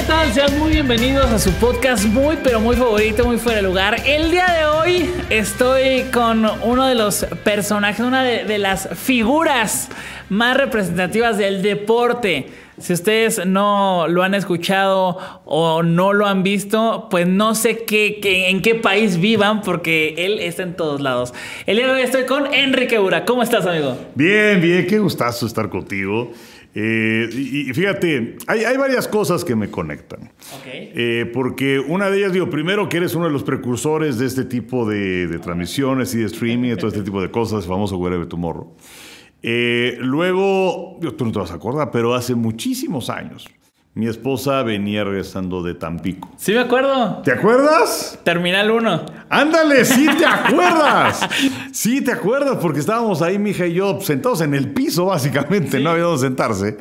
¿qué tal? Sean muy bienvenidos a su podcast muy pero muy favorito, muy fuera de lugar. El día de hoy estoy con uno de los personajes, una de, las figuras más representativas del deporte. Si ustedes no lo han escuchado o no lo han visto, pues no sé en qué país vivan porque él está en todos lados. El día de hoy estoy con Enrique Bura. ¿Cómo estás, amigo? Bien, bien, qué gustazo estar contigo. Eh, y, fíjate, hay, varias cosas que me conectan. Eh, porque una de ellas, digo, primero que eres uno de los precursores de este tipo de, transmisiones y de streaming, todo este tipo de cosas, famoso Wherever Tomorrow. Eh, luego, tú no te vas a acordar, pero hace muchísimos años, mi esposa venía regresando de Tampico. Sí, me acuerdo. ¿Te acuerdas? Terminal 1. Ándale, sí te acuerdas. sí te acuerdas, porque estábamos ahí, mi hija y yo, pues, sentados en el piso, básicamente, no había dónde sentarse.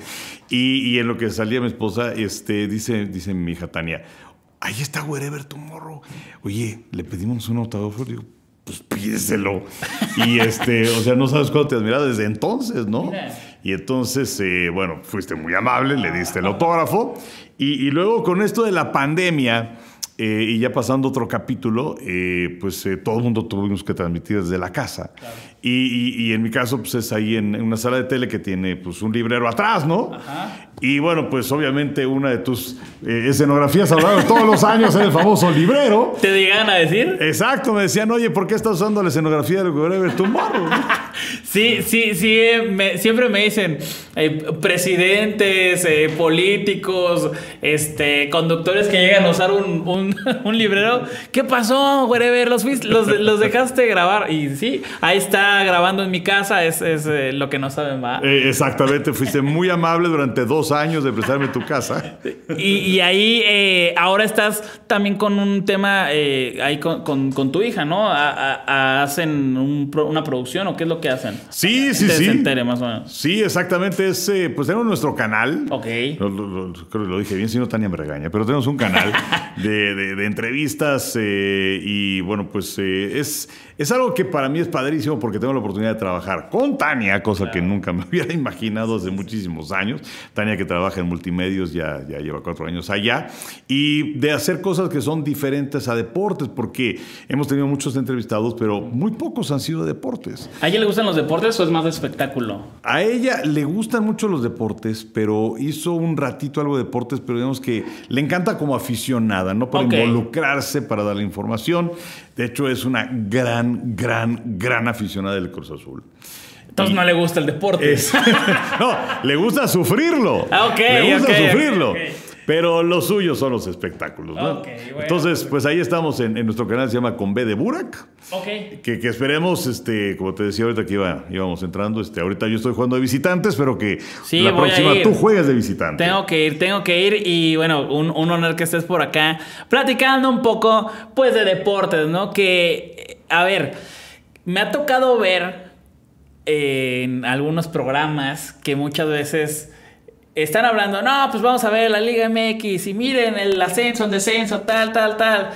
Y, en lo que salía mi esposa, este, dice, dice mi hija Tania, ahí está Wherever Morro. Oye, le pedimos un autógrafo. Digo, pues pídeselo. y este, o sea, no sabes cuánto te mirado desde entonces, ¿no? Y entonces, eh, bueno, fuiste muy amable, le diste el autógrafo. Y, luego con esto de la pandemia, eh, y ya pasando otro capítulo, eh, pues todo el mundo tuvimos que transmitir desde la casa. Y, en mi caso, pues es ahí en, una sala de tele que tiene pues un librero atrás, ¿no? Y bueno, pues obviamente una de tus eh, escenografías hablaron todos los años en el famoso librero. ¿Te llegan a decir? Exacto, me decían, oye, ¿por qué estás usando la escenografía de tu Tomorrow? sí, sí, sí, eh, siempre me dicen eh, presidentes, políticos, este, conductores que llegan a usar un, librero. ¿Qué pasó, Whatever, Los, los, los dejaste grabar. Y sí, ahí está grabando en mi casa es, es eh, lo que no saben más. Eh, exactamente, fuiste muy amable durante dos años de prestarme tu casa. y, ahí eh, ahora estás también con un tema ahí con, tu hija, ¿no? hacen una producción o qué es lo que hacen. Sí, sí, sí. Se más o menos. Sí, exactamente. Es, pues tenemos nuestro canal. Ok. Lo, creo que lo dije bien, si no Tania me regaña, pero tenemos un canal de, entrevistas y bueno, pues es es algo que para mí es padrísimo porque tengo la oportunidad de trabajar con Tania, cosa que nunca me hubiera imaginado hace muchísimos años. Tania que trabaja en multimedios ya, ya lleva cuatro años allá. Y de hacer cosas que son diferentes a deportes, porque hemos tenido muchos entrevistados, pero muy pocos han sido de deportes. ¿A ella le gustan los deportes o es más de espectáculo? A ella le gustan mucho los deportes, pero hizo un ratito algo de deportes, pero digamos que le encanta como aficionada, ¿no? Para involucrarse, para dar la información. De hecho, es una gran, gran, gran aficionada del Cruz Azul. Entonces no le gusta el deporte. no, le gusta sufrirlo. Ah, ok. Le gusta sufrirlo. Pero los suyos son los espectáculos, ¿no? Entonces, pues ahí estamos en, nuestro canal, se llama Con B de Burak. Ok. Que, esperemos, este, como te decía ahorita que iba, íbamos entrando, este, ahorita yo estoy jugando de visitantes, pero que la próxima tú juegues de visitante. Tengo que ir, tengo que ir y bueno, un, honor que estés por acá platicando un poco, pues, de deportes, ¿no? Que, a ver, me ha tocado ver eh, en algunos programas que muchas veces están hablando, no, pues vamos a ver la Liga MX y miren el ascenso, el descenso, tal, tal, tal.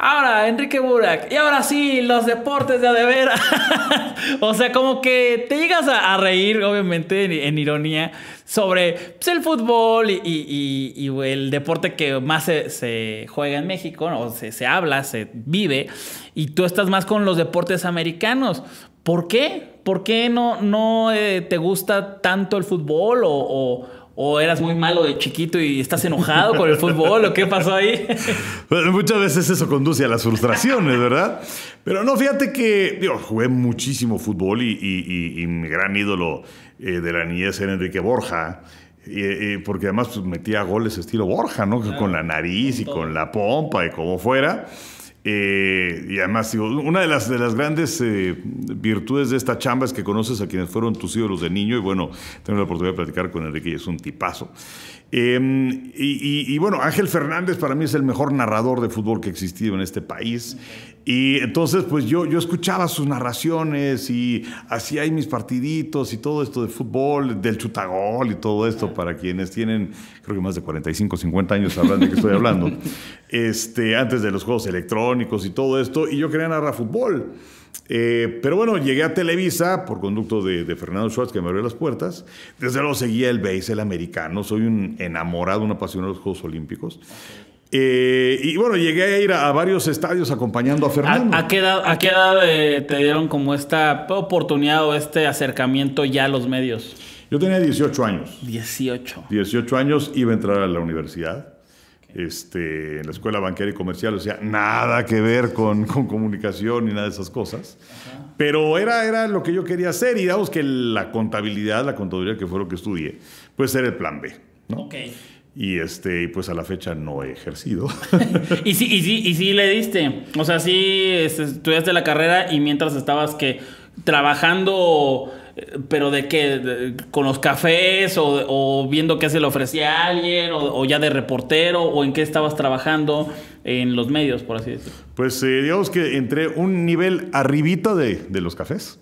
Ahora, Enrique Burak, y ahora sí, los deportes de adevera. o sea, como que te llegas a, reír, obviamente, en, ironía, sobre pues, el fútbol y, el deporte que más se, juega en México, o se, habla, se vive, y tú estás más con los deportes americanos. ¿Por qué? ¿Por qué no, no eh, te gusta tanto el fútbol o ¿O eras muy malo de chiquito y estás enojado con el fútbol? ¿O qué pasó ahí? muchas veces eso conduce a las frustraciones, ¿verdad? Pero no, fíjate que jugué muchísimo fútbol y, y, y, mi gran ídolo eh, de la niñez era Enrique Borja. Eh, eh, porque además pues, metía goles estilo Borja, ¿no? con la nariz y con la pompa y como fuera. Eh, y además, una de las, de las grandes eh, virtudes de esta chamba es que conoces a quienes fueron tus ídolos de niño y bueno, tenemos la oportunidad de platicar con Enrique es un tipazo. Em, y, bueno, Ángel Fernández para mí es el mejor narrador de fútbol que ha existido en este país. Y entonces, pues yo, yo escuchaba sus narraciones y hacía ahí mis partiditos y todo esto de fútbol, del chutagol y todo esto, para quienes tienen, creo que más de 45, 50 años hablando de qué estoy hablando, este, antes de los juegos electrónicos y todo esto. Y yo quería narrar fútbol. Eh, pero bueno, llegué a Televisa por conducto de, Fernando Schwartz, que me abrió las puertas. Desde luego seguía el béisbol el americano. Soy un enamorado, un apasionado de los Juegos Olímpicos. Eh, y bueno, llegué a ir a, varios estadios acompañando a Fernando. ¿A, qué edad, eh, te dieron como esta oportunidad o este acercamiento ya a los medios? Yo tenía 18 años. 18. 18 años, iba a entrar a la universidad. Este, en la Escuela Bancaria y Comercial, o sea, nada que ver con, comunicación ni nada de esas cosas. Pero era, era lo que yo quería hacer y digamos que la contabilidad, la contaduría que fue lo que estudié, pues era el plan B. Este, y pues a la fecha no he ejercido. ¿Y, sí, sí, y sí le diste. O sea, sí este, estudiaste la carrera y mientras estabas que trabajando ¿Pero de qué? ¿Con los cafés o, viendo qué se le ofrecía a alguien o, ya de reportero o en qué estabas trabajando en los medios, por así decirlo? Pues eh, digamos que entré un nivel arribita de, de los cafés.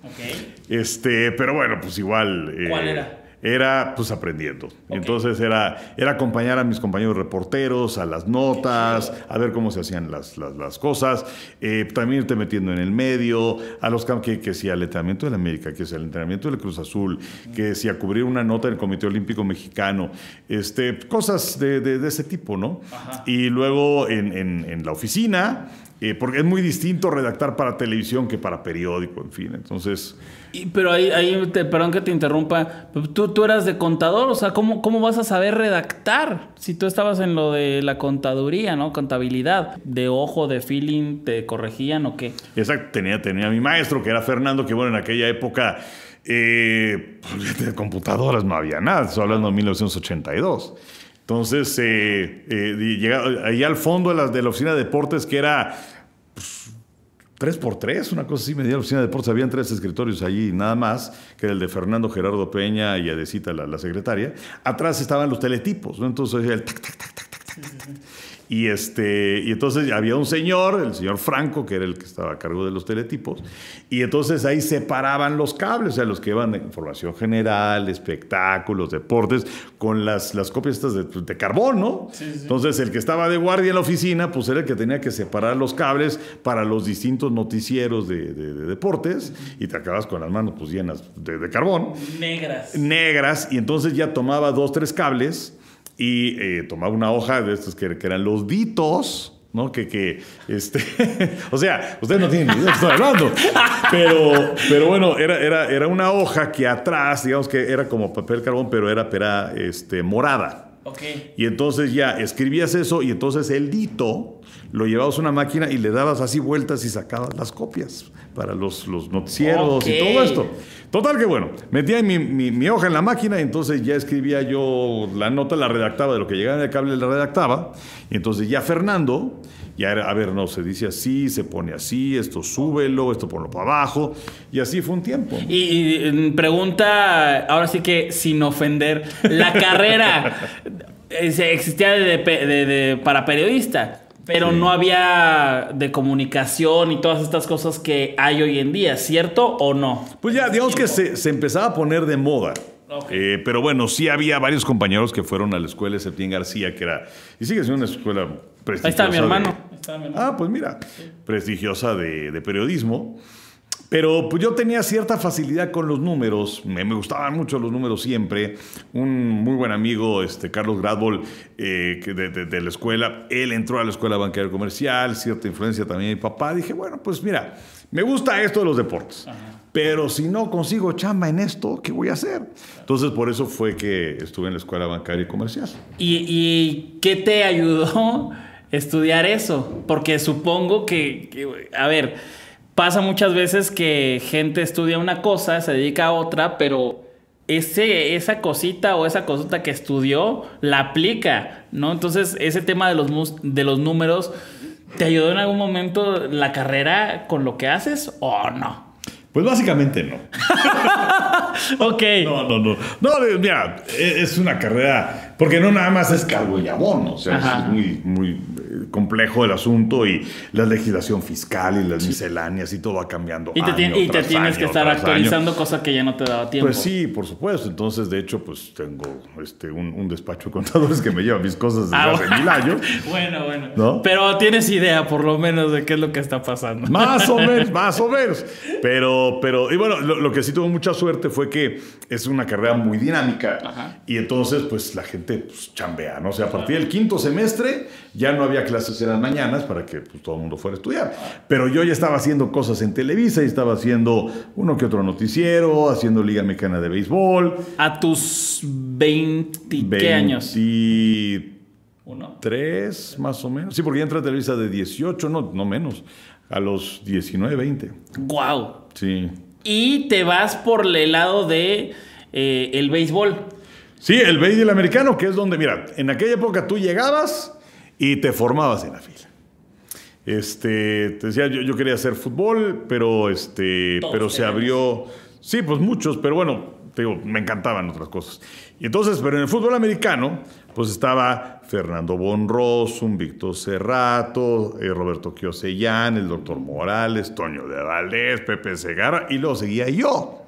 Este, pero bueno, pues igual... Eh, ¿Cuál era? era pues aprendiendo. Entonces era, era acompañar a mis compañeros reporteros, a las notas, a ver cómo se hacían las, cosas, eh, también irte metiendo en el medio, a los que, que si al entrenamiento la América, que si el entrenamiento de la Cruz Azul, que si a cubrir una nota del Comité Olímpico Mexicano, este, cosas de, de, ese tipo, ¿no? Y luego en, en la oficina, eh, porque es muy distinto redactar para televisión que para periódico, en fin. Entonces. Y, pero ahí, te, perdón que te interrumpa. Tú, tú eras de contador, o sea, ¿cómo, ¿cómo vas a saber redactar si tú estabas en lo de la contaduría, ¿no? Contabilidad. ¿De ojo, de feeling, te corregían o qué? Exacto, tenía, tenía mi maestro, que era Fernando, que bueno, en aquella época. Eh, pues, de computadoras no había nada, estoy hablando de 1982. Entonces, eh, eh ahí al fondo de la, oficina de deportes, que era pues, tres por tres, una cosa así, media la oficina de deportes, habían tres escritorios allí, nada más, que era el de Fernando Gerardo Peña y Adesita, la, secretaria. Atrás estaban los teletipos, ¿no? Entonces, el tac, tac, tac, tac, tac, tac. Y, este, y entonces había un señor, el señor Franco, que era el que estaba a cargo de los teletipos, y entonces ahí separaban los cables, o sea, los que iban de información general, espectáculos, deportes, con las, las copias estas de, pues, carbón, ¿no? Entonces el que estaba de guardia en la oficina, pues era el que tenía que separar los cables para los distintos noticieros de, deportes, y te acabas con las manos pues, llenas de, de carbón. Negras. Negras, y entonces ya tomaba dos, tres cables y eh, tomaba una hoja de estos que, eran los ditos. ¿no? Que, que, este, o sea, ustedes no tienen ni idea de que estoy hablando. Pero, pero bueno, era, era, era una hoja que atrás, digamos que era como papel carbón, pero era, era este, morada. Y entonces ya escribías eso y entonces el dito lo llevabas a una máquina y le dabas así vueltas y sacabas las copias para los, los noticieros y todo esto. Total que bueno, metía mi, hoja en la máquina y entonces ya escribía yo la nota, la redactaba de lo que llegaba en el cable, la redactaba. Y entonces ya Fernando ya era, a ver, no, se dice así, se pone así, esto súbelo, esto ponlo para abajo. Y así fue un tiempo. Y, mm, pregunta, ahora sí que sin ofender, la carrera eh, existía para periodista. Pero no había de comunicación y todas estas cosas que hay hoy en día, ¿cierto o no? Pues ya, digamos que se, empezaba a poner de moda. Eh, pero bueno, sí había varios compañeros que fueron a la escuela de Septién García, que era, y sigue siendo una escuela Ahí está mi hermano. Ah, pues mira, prestigiosa de, periodismo. Pero pues, yo tenía cierta facilidad con los números, me, gustaban mucho los números siempre. Un muy buen amigo, este, Carlos Gradbol, eh, de, la escuela, él entró a la escuela bancaria comercial, cierta influencia también de mi papá. Dije, bueno, pues mira, me gusta esto de los deportes. Pero si no consigo chamba en esto, ¿qué voy a hacer? Entonces, por eso fue que estuve en la escuela bancaria y comercial. y qué te ayudó estudiar eso, porque supongo que, a ver, pasa muchas veces que gente estudia una cosa, se dedica a otra, pero ese, esa cosita o esa cosita que estudió la aplica, ¿no? Entonces, ese tema de los, de los números, ¿te ayudó en algún momento la carrera con lo que haces o no? Pues básicamente no. ok. No, no, no. No, mira, e, es una carrera, porque no nada más es calvo y abono, o sea, es muy, muy complejo el asunto y la legislación fiscal y las misceláneas y todo va cambiando. Y te, y te tienes que estar actualizando cosas que ya no te daba tiempo. Pues sí, por supuesto. Entonces, de hecho, pues tengo este, un, despacho de contadores que me lleva mis cosas desde ah, hace mil años. bueno, bueno. Pero tienes idea, por lo menos, de qué es lo que está pasando. Más o menos, más o menos. Pero, pero, y bueno, lo, que sí tuve mucha suerte fue que es una carrera muy dinámica y entonces, pues la gente pues, chambea, ¿no? O sea, a partir del quinto semestre ya no había clases en mañanas para que pues, todo el mundo fuera a estudiar. Pero yo ya estaba haciendo cosas en Televisa y estaba haciendo uno que otro noticiero, haciendo Liga Mexicana de Béisbol. ¿A tus 20, años años? tres más o menos. Sí, porque ya a Televisa de 18, no, menos, a los 19, 20. ¡Guau! Wow. Sí. Y te vas por el lado de eh, el béisbol. Sí, el béisbol americano, que es donde, mira, en aquella época tú llegabas y te formabas en la fila. Este, te decía, yo, quería hacer fútbol, pero, este, pero se abrió. Sí, pues muchos, pero bueno, te digo, me encantaban otras cosas. Y entonces, pero en el fútbol americano, pues estaba Fernando un Víctor Cerrato eh, Roberto Quiosellán, el doctor Morales, Toño de Valdés, Pepe Segarra, y luego seguía yo.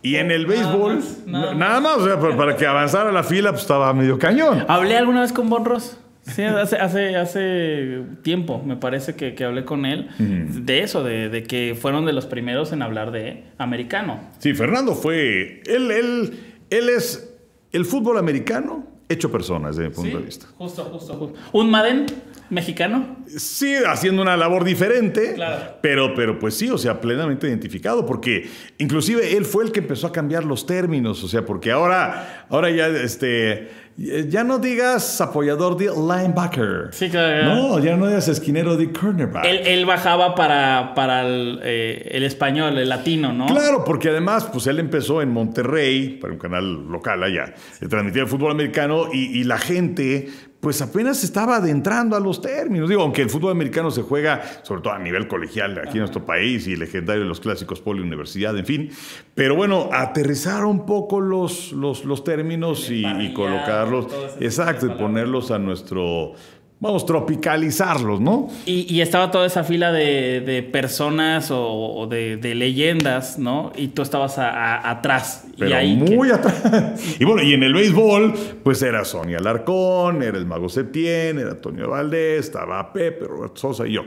Y en el béisbol, nada más, o sea, para, pues, para que avanzara la fila, pues estaba medio cañón. ¿Hablé alguna vez con Bonros? Sí, hace, hace, hace tiempo me parece que, hablé con él de eso, de, que fueron de los primeros en hablar de americano. Sí, Fernando fue. Él, él, él es el fútbol americano hecho persona desde mi punto de vista. Justo, justo, justo. ¿Un Madden? mexicano. Sí, haciendo una labor diferente, claro. pero, pero pues sí, o sea, plenamente identificado, porque inclusive él fue el que empezó a cambiar los términos, o sea, porque ahora, ahora ya este eh, ya no digas apoyador de linebacker. Sí, claro. No, ya no digas esquinero de cornerback. Él, bajaba para, para eh, el, español, el latino, ¿no? Claro, porque además, pues él empezó en Monterrey, para un canal local allá, transmitía el fútbol americano y, y la gente, pues apenas estaba adentrando a los términos. Digo, aunque el fútbol americano se juega, sobre todo a nivel colegial aquí en nuestro país, y legendario de los clásicos poliuniversidad, en fin. Pero bueno, aterrizar un poco los, los, términos y, y, colocarlos, exacto, ponerlos a nuestro vamos, tropicalizarlos, ¿no? Y, estaba toda esa fila de, personas o, de, leyendas, ¿no? Y tú estabas atrás. y ahí muy atrás. Y bueno, y en el béisbol, pues era Sonia Alarcón, era el Mago Septién, era Antonio Valdés, estaba Pepe, Roberto Sosa y yo.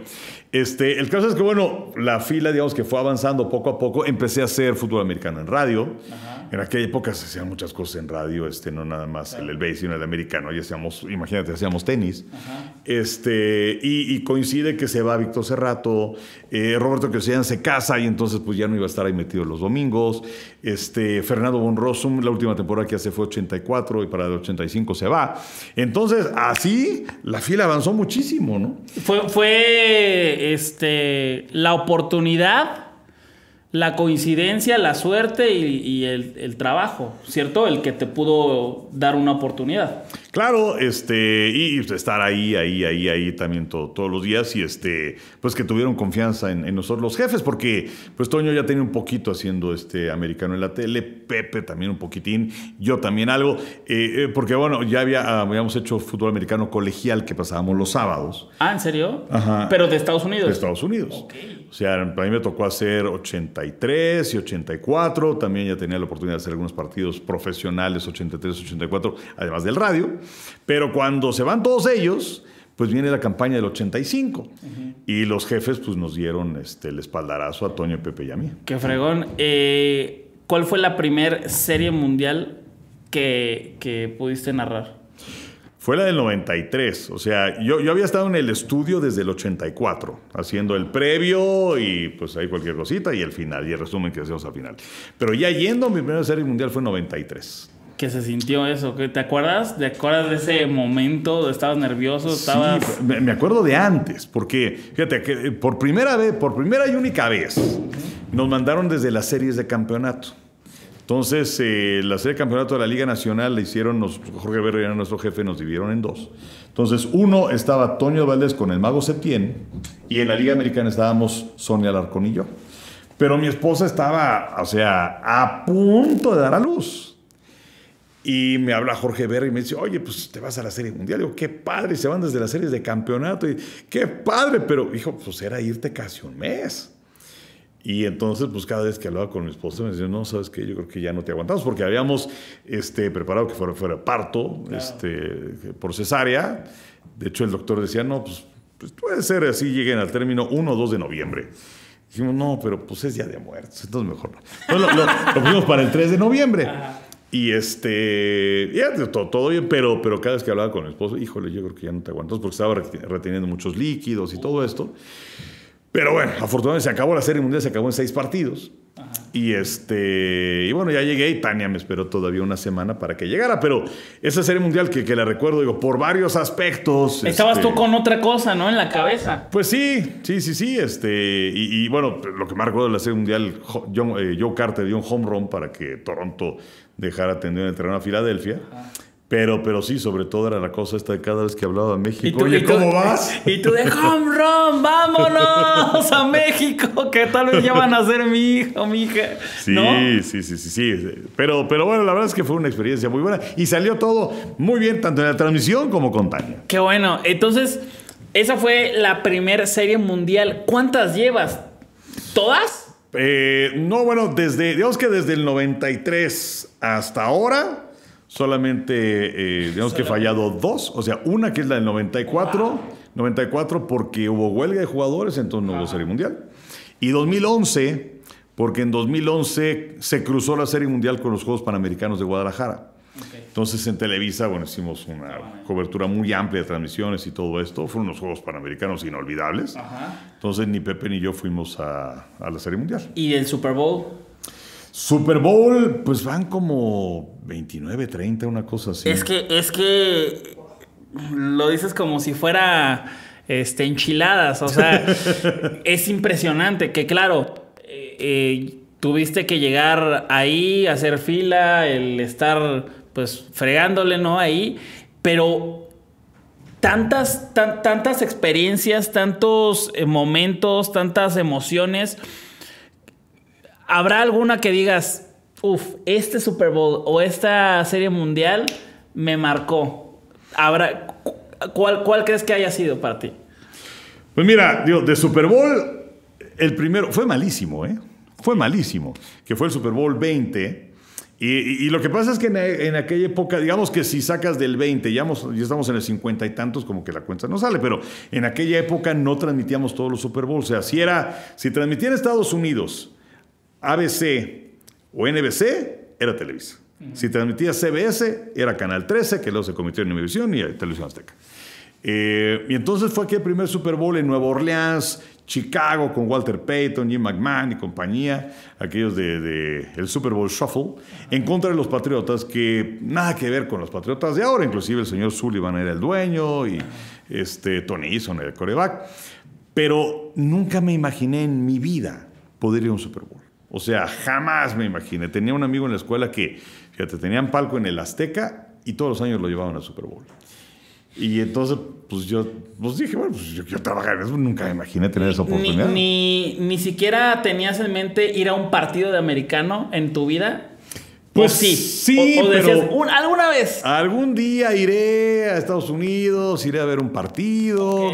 Este, el caso es que, bueno, la fila, digamos, que fue avanzando poco a poco. Empecé a hacer fútbol americano en radio. Ajá en aquella época se hacían muchas cosas en radio, este, no nada más el, el béisbol, sino el americano. Ya hacíamos, imagínate, hacíamos tenis. Este, y, coincide que se va Víctor Cerrato, eh, Roberto Queosian se casa y entonces pues ya no iba a estar ahí metido los domingos. Este, Fernando Bonrosum, la última temporada que hace fue 84 y para el 85 se va. Entonces, así la fila avanzó muchísimo, ¿no? Fue, este, la oportunidad la coincidencia, la suerte y, el, trabajo, ¿cierto? El que te pudo dar una oportunidad. Claro, este, y, pues, estar ahí, ahí, ahí, ahí también todos los días y este, pues que tuvieron confianza en, nosotros los jefes, porque pues Toño ya tenía un poquito haciendo este americano en la tele, Pepe también un poquitín, yo también algo, eh, eh, porque bueno, ya había, habíamos hecho fútbol americano colegial que pasábamos los sábados. Ah, ¿en serio? Ajá. Pero de Estados Unidos. De Estados Unidos. O sea, a mí me tocó hacer 83 y 84, también ya tenía la oportunidad de hacer algunos partidos profesionales, 83, 84, además del radio, pero cuando se van todos ellos, pues viene la campaña del 85 y los jefes pues nos dieron este, el espaldarazo a Toño, Pepe y a mí. Qué fregón. Eh, ¿Cuál fue la primer serie mundial que pudiste narrar? fue la del 93. O sea, yo, yo había estado en el estudio desde el 84, haciendo el previo y pues ahí cualquier cosita y el final, y el resumen que hacemos al final. Pero ya yendo, mi primera serie mundial fue en 93 ¿Qué se sintió eso? ¿Te acuerdas? ¿Te acuerdas de ese momento? ¿Estabas nervioso? ¿Estabas... Sí, me acuerdo de antes, porque fíjate que eh, por primera vez, por primera y única vez, nos mandaron desde las series de campeonato. Entonces, eh, la serie de campeonato de la Liga Nacional la hicieron, nos, Jorge Berry, nuestro jefe, nos dividieron en dos. Entonces, uno estaba Toño Valdés con el Mago Septién y en la Liga Americana estábamos Sonia Alarcón y yo. Pero mi esposa estaba, o sea, a punto de dar a luz. Y me habla Jorge Berry y me dice, oye, pues te vas a la Serie Mundial. digo, qué padre, se van desde las series de campeonato. Y qué padre, pero hijo, pues era irte casi un mes. Y entonces, pues cada vez que hablaba con mi esposo me decía, no, sabes qué, yo creo que ya no te aguantamos, porque habíamos este, preparado que fuera, fuera parto, este, por cesárea. De hecho, el doctor decía, no, pues, pues puede ser así, lleguen al término 1 o 2 de noviembre. Dijimos, no, pero pues es día de muertos, entonces mejor no. lo, pusimos para el 3 de noviembre. Y este, ya todo, todo, bien, pero, pero cada vez que hablaba con mi esposo, híjole, yo creo que ya no te aguantas porque estaba reteniendo muchos líquidos y todo esto. Pero bueno, afortunadamente se acabó la serie mundial, se acabó en seis partidos. Y este y bueno, ya llegué y Tania me esperó todavía una semana para que llegara, pero esa serie mundial que, que la recuerdo, digo, por varios aspectos. Estabas este, tú con otra cosa, ¿no? En la cabeza. Pues sí, sí, sí, sí. Este, y, bueno, lo que más recuerdo de la serie mundial, yo eh, Joe Carter dio un home run para que Toronto dejara tendido en el terreno a Filadelfia. Pero, pero sí, sobre todo era la cosa esta de cada vez que hablaba de México. Oye, ¿cómo vas? Y tú de home run, vámonos a México, que tal vez ya van a ser mi hijo, mi hija. Sí, sí, sí, sí, Pero, pero bueno, la verdad es que fue una experiencia muy buena y salió todo muy bien, tanto en la transmisión como con Tania. Qué bueno. Entonces, esa fue la primera serie mundial. ¿Cuántas llevas? ¿Todas? Eh, no, bueno, desde, digamos que desde el 93 hasta ahora solamente, eh, digamos que he fallado dos, o sea, una que es la del 94, 94 porque hubo huelga de jugadores, entonces no hubo Serie Mundial. Y 2011, porque en 2011 se cruzó la Serie Mundial con los Juegos Panamericanos de Guadalajara. Entonces en Televisa, bueno, hicimos una cobertura muy amplia de transmisiones y todo esto. Fueron unos Juegos Panamericanos inolvidables. Entonces ni Pepe ni yo fuimos a, a la Serie Mundial. ¿Y el Super Bowl? Super Bowl, pues van como 29, 30, una cosa así. Es que, es que lo dices como si fuera este, enchiladas. O sea, es impresionante que, claro, eh, eh, tuviste que llegar ahí, hacer fila, el estar pues fregándole, ¿no? Ahí, pero tantas, tantas experiencias, tantos eh, momentos, tantas emociones ¿habrá alguna que digas, uff, este Super Bowl o esta serie mundial me marcó? ¿Habrá, cuál, crees que haya sido para ti? Pues mira, de Super Bowl, el primero fue malísimo, ¿eh? Fue malísimo, que fue el Super Bowl 20. Y, lo que pasa es que en, aquella época, digamos que si sacas del 20, ya, estamos en el 50 y tantos, como que la cuenta no sale, pero en aquella época no transmitíamos todos los Super Bowls. O sea, si, era, si transmitía en Estados Unidos, ABC o NBC, era Televisa. Si transmitía CBS, era Canal 13, que luego se convirtió en Univisión y Televisión Azteca. Eh, y entonces fue aquel primer Super Bowl en Nueva Orleans, Chicago, con Walter Payton, Jim McMahon y compañía, aquellos de, el Super Bowl Shuffle, en contra de los Patriotas, que nada que ver con los Patriotas de ahora, inclusive el señor Sullivan era el dueño y este, Tony Eason era el coreback. Pero nunca me imaginé en mi vida poder ir a un Super Bowl. O sea, jamás me imaginé. Tenía un amigo en la escuela que, fíjate, tenían palco en el Azteca y todos los años lo llevaban al Super Bowl. Y entonces, pues yo pues dije, bueno, pues yo quiero trabajar Nunca me imaginé tener esa oportunidad. Ni, ni, siquiera tenías en mente ir a un partido de americano en tu vida? Pues, sí. Sí, alguna vez. Algún día iré a Estados Unidos, iré a ver un partido.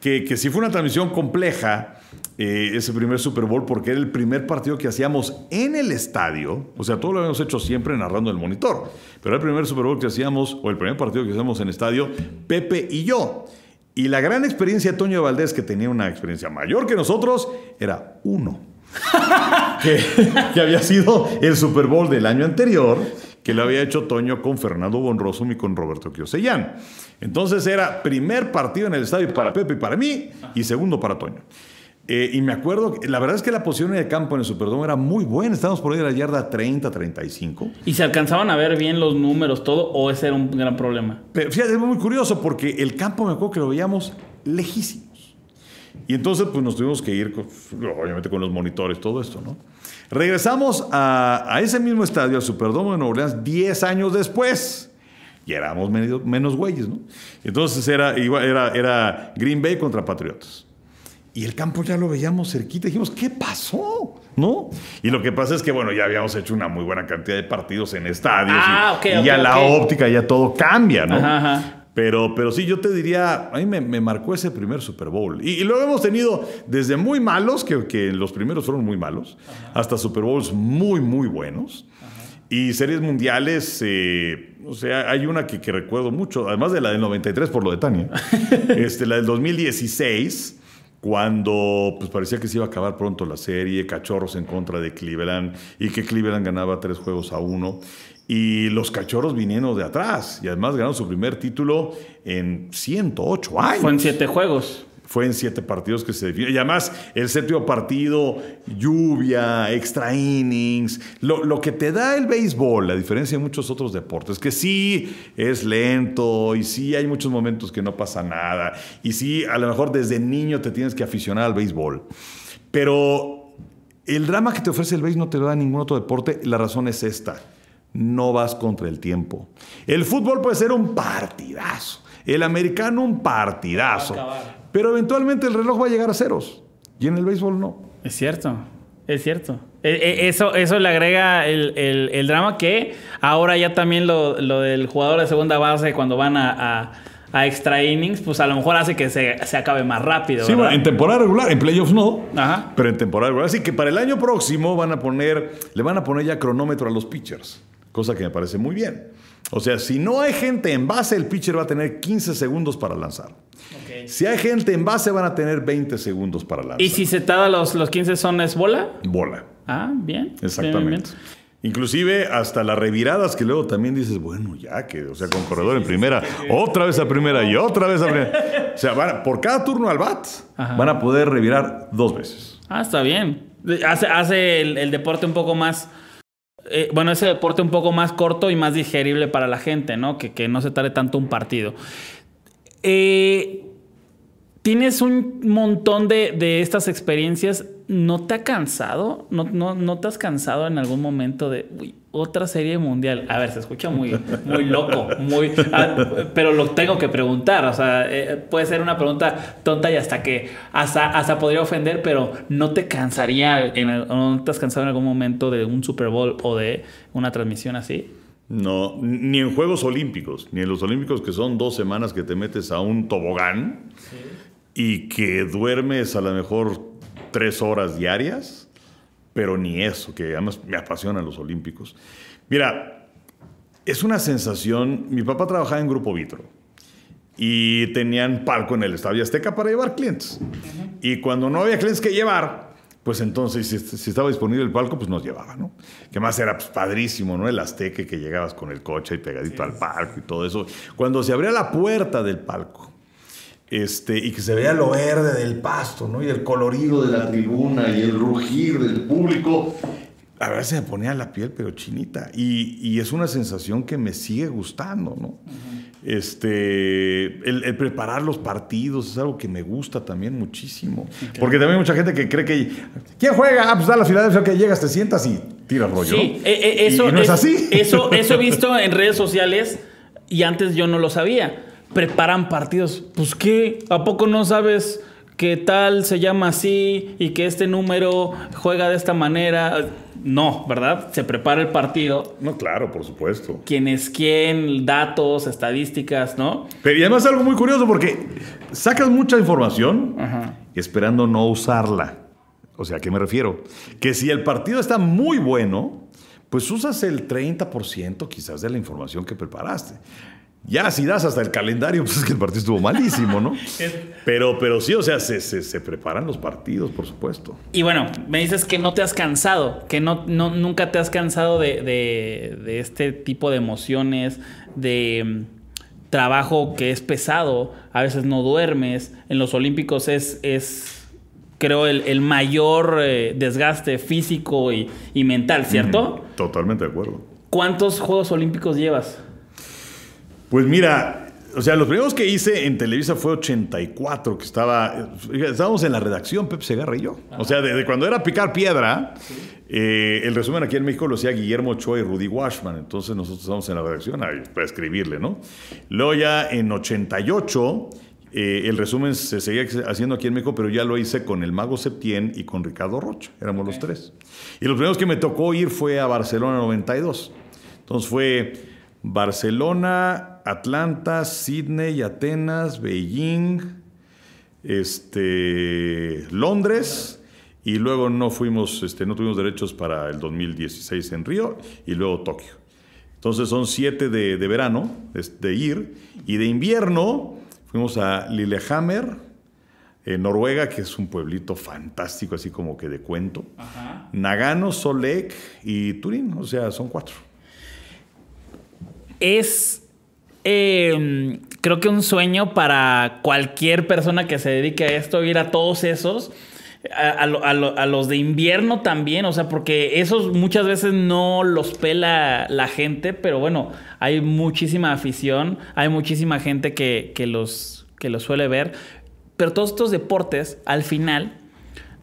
Que, que si fue una transmisión compleja eh, ese primer Super Bowl porque era el primer partido que hacíamos en el estadio. O sea, todo lo habíamos hecho siempre narrando el monitor. Pero era el primer Super Bowl que hacíamos, o el primer partido que hacíamos en el estadio, Pepe y yo. Y la gran experiencia de Toño Valdés, que tenía una experiencia mayor que nosotros, era uno. que, había sido el Super Bowl del año anterior, que lo había hecho Toño con Fernando Bonroso y con Roberto Kiosellán. Entonces era primer partido en el estadio para Pepe y para mí, y segundo para Toño. Eh, y me acuerdo, la verdad es que la posición de campo en el Superdome era muy buena. Estábamos por ahí de la yarda 30, 35. ¿Y se alcanzaban a ver bien los números, todo? ¿O ese era un gran problema? Pero fíjate, es muy curioso porque el campo me acuerdo que lo veíamos lejísimos. Y entonces, pues nos tuvimos que ir, obviamente, con los monitores, todo esto, ¿no? Regresamos a, ese mismo estadio, al Superdome de Nueva Orleans, 10 años después y éramos menos, menos güeyes, ¿no? Entonces era, era, era Green Bay contra Patriotas. Y el campo ya lo veíamos cerquita. Dijimos, ¿qué pasó? ¿No? Y lo que pasa es que, bueno, ya habíamos hecho una muy buena cantidad de partidos en estadios. y, ah, ya la óptica, ya todo cambia, ¿no? Ajá, Pero, pero sí, yo te diría, a mí me, marcó ese primer Super Bowl. Y, luego hemos tenido desde muy malos, que, que los primeros fueron muy malos, hasta Super Bowls muy, muy buenos. Y series mundiales, eh, o sea, hay una que, recuerdo mucho, además de la del 93 por lo de Tania, este, la del 2016 cuando pues parecía que se iba a acabar pronto la serie, Cachorros en contra de Cleveland y que Cleveland ganaba tres juegos a uno. Y los cachorros vinieron de atrás y además ganaron su primer título en 108 años. Fue en siete juegos. Fue en siete partidos que se definió. Y además, el séptimo partido, lluvia, extra innings. Lo, que te da el béisbol, a diferencia de muchos otros deportes, que sí es lento y sí hay muchos momentos que no pasa nada. Y sí, a lo mejor desde niño te tienes que aficionar al béisbol. Pero el drama que te ofrece el béisbol no te lo da ningún otro deporte. La razón es esta. No vas contra el tiempo. El fútbol puede ser un partidazo. El americano un partidazo. Pero eventualmente el reloj va a llegar a ceros. Y en el béisbol no. Es cierto, es cierto. E, e, eso, eso le agrega el, el, drama que ahora ya también lo, del jugador de segunda base cuando van a, extra innings, pues a lo mejor hace que se, acabe más rápido. Sí, en temporada regular, en playoffs no, Ajá. pero en temporada regular. Así que para el año próximo van a poner, le van a poner ya cronómetro a los pitchers, cosa que me parece muy bien. O sea, si no hay gente en base, el pitcher va a tener 15 segundos para lanzar. Si hay gente en base, van a tener 20 segundos para lanzar. ¿Y si se tarda los, los 15 son es bola? Bola. Ah, bien. Exactamente. Inclusive hasta las reviradas que luego también dices, bueno, ya que, o sea, con corredor en primera, otra vez a primera y otra vez a primera. o sea, por cada turno al bat van a poder revirar dos veces. Ah, está bien. Hace, el deporte un poco más eh, bueno, ese deporte un poco más corto y más digerible para la gente, ¿no? Que, que no se tarde tanto un partido. Eh, tienes un montón de, estas experiencias. ¿No te ha cansado? ¿No, no, te has cansado en algún momento de otra serie mundial? A ver, se escucha muy, muy loco, muy, ah, pero lo tengo que preguntar. O sea, eh, puede ser una pregunta tonta y hasta que hasta, podría ofender, pero ¿no te cansaría? En ¿No te has cansado en algún momento de un Super Bowl o de una transmisión así? No, ni en Juegos Olímpicos, ni en los Olímpicos que son dos semanas que te metes a un tobogán. Sí y que duermes a lo mejor tres horas diarias, pero ni eso, que además me apasionan los olímpicos. Mira, es una sensación, mi papá trabajaba en Grupo Vitro y tenían palco en el Estadio Azteca para llevar clientes. Y cuando no había clientes que llevar, pues entonces si, estaba disponible el palco, pues nos llevaba, ¿no? Que más era pues, padrísimo, ¿no? El Azteca que llegabas con el coche y pegadito al palco y todo eso. Cuando se abría la puerta del palco este, y que se vea lo verde del pasto, Y el colorido de la tribuna y el rugir del público. A ver, se me ponía la piel, pero chinita. Y, y es una sensación que me sigue gustando, ¿no? Este, el, preparar los partidos es algo que me gusta también muchísimo. Porque también hay mucha gente que cree que. ¿Quién juega? Ah, pues da la ciudad, que llegas, te sientas y tiras rollo. Sí, eh, eh, eso, es, así. Eso, eso he visto en redes sociales y antes yo no lo sabía preparan partidos. Pues qué, ¿a poco no sabes qué tal se llama así y que este número juega de esta manera? No, ¿verdad? Se prepara el partido. No, claro, por supuesto. Quién es quién, datos, estadísticas, ¿no? Pero y además algo muy curioso porque sacas mucha información esperando no usarla. O sea, ¿a qué me refiero? Que si el partido está muy bueno, pues usas el 30% quizás de la información que preparaste. Ya, si das hasta el calendario, pues es que el partido estuvo malísimo, ¿no? Pero, pero sí, o sea, se, preparan los partidos, por supuesto. Y bueno, me dices que no te has cansado, que no, nunca te has cansado de, este tipo de emociones, de mm, trabajo que es pesado, a veces no duermes. En los Olímpicos es, es creo, el, mayor eh, desgaste físico y, mental, ¿cierto? totalmente de acuerdo. ¿Cuántos Juegos Olímpicos llevas? Pues mira, o sea, los primeros que hice en Televisa fue 84, que estaba, eh, estábamos en la redacción, Pepe Segarra y yo. O sea, desde cuando era picar piedra, eh, el resumen aquí en México lo hacía Guillermo Ochoa y Rudy Washman, entonces nosotros estábamos en la redacción para escribirle, ¿no? Luego ya en 88... Eh, el resumen se seguía haciendo aquí en México, pero ya lo hice con el Mago Septién y con Ricardo Rocha. Éramos los tres. Y los primeros que me tocó ir fue a Barcelona 92. Entonces fue Barcelona, Atlanta, Sydney, Atenas, Beijing, este, Londres y luego no fuimos, este, no tuvimos derechos para el 2016 en Río y luego Tokio. Entonces son siete de, verano de, ir y de invierno fuimos a Lillehammer, en Noruega, que es un pueblito fantástico, así como que de cuento. Nagano, Solek y Turín, o sea, son cuatro es em, creo que un sueño para cualquier persona que se dedique a esto, ir a todos esos. A, los de invierno también, o sea, porque esos muchas veces no los pela la gente, pero bueno, hay muchísima afición, hay muchísima gente que, los, que suele ver, pero todos estos deportes al final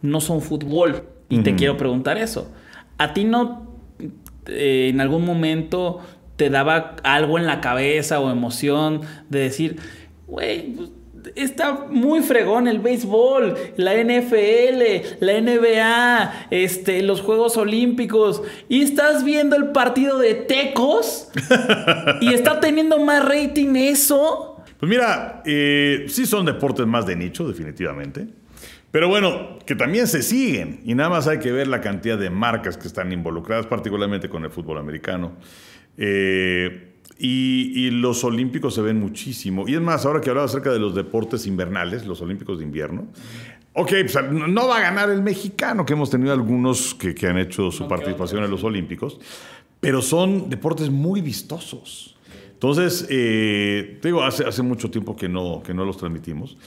no son fútbol. Y te quiero preguntar eso. ¿A ti no eh, en algún momento te daba algo en la cabeza o emoción de decir, güey, pues, está muy fregón el béisbol, la NFL, la NBA, este, los Juegos Olímpicos. Y estás viendo el partido de Tecos y está teniendo más rating eso. Pues mira, eh, sí son deportes más de nicho, definitivamente. Pero bueno, que también se siguen. Y nada más hay que ver la cantidad de marcas que están involucradas, particularmente con el fútbol americano. Eh, y, los Olímpicos se ven muchísimo. Y es más, ahora que hablaba acerca de los deportes invernales, los Olímpicos de invierno, ok, pues, no va a ganar el mexicano, que hemos tenido algunos que, han hecho su participación en los Olímpicos, pero son deportes muy vistosos. Entonces, eh, te digo, hace, hace mucho tiempo que no, que no los transmitimos.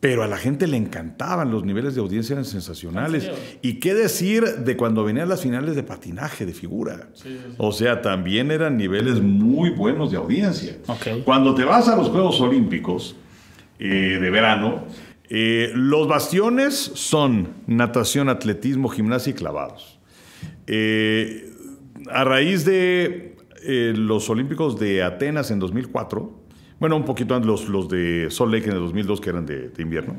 Pero a la gente le encantaban, los niveles de audiencia eran sensacionales. y qué decir de cuando venían las finales de patinaje de figura. o sea, también eran niveles muy buenos de audiencia. Cuando te vas a los Juegos Olímpicos eh, de verano, eh, los bastiones son natación, atletismo, gimnasia y clavados. Eh, a raíz de los Olímpicos de Atenas en 2004, bueno, un poquito antes los, los de Salt Lake en el 2002, que eran de, invierno.